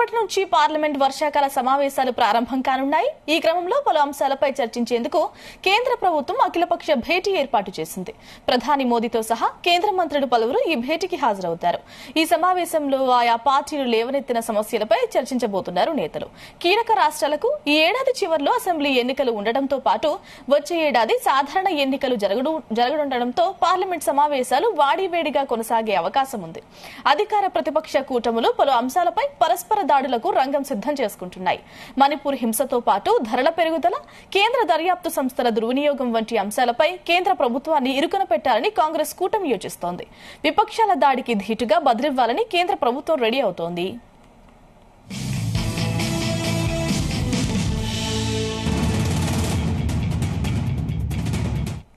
రేపటి నుంచి పార్లమెంట్ వర్షాకాల సమావేశాలు ప్రారంభం కానున్నాయి ఈ క్రమంలో పలు అంశాలపై చర్చించేందుకు కేంద్ర ప్రభుత్వం అఖిలపక్ష భేటీ ఏర్పాటు చేసింది ప్రధాని మోదీతో సహా కేంద్ర మంత్రులు పలువురు ఈ భేటీకి హాజరవుతారు ఈ సమావేశంలో ఆయా పార్టీలు లేవనెత్తిన సమస్యలపై చర్చించబోతున్నారు నేతలు కీలక రాష్ట్రాలకు ఈ ఏడాది చివరిలో అసెంబ్లీ ఎన్నికలు ఉండటంతో పాటు వచ్చే ఏడాది సాధారణ ఎన్నికలు జరగడు పార్లమెంట్ సమావేశాలు వాడివేడిగా కొనసాగే అవకాశం ఉంది అధికార ప్రతిపక్ష కూటములు పలు అంశాలపై పరస్పర దాడులకు రంగం సిద్ధం చేసుకుంటున్నాయి మణిపూర్ హింసతో పాటు ధరల పెరుగుదల కేంద్ర దర్యాప్తు సంస్థల దుర్వినియోగం వంటి అంశాలపై కేంద్ర ప్రభుత్వాన్ని ఇరుకున పెట్టాలని కాంగ్రెస్ కూటమి యోచిస్తోంది విపక్షాల దాడికి ధీటుగా బదిలివ్వాలని కేంద్ర ప్రభుత్వం రెడీ అవుతోంది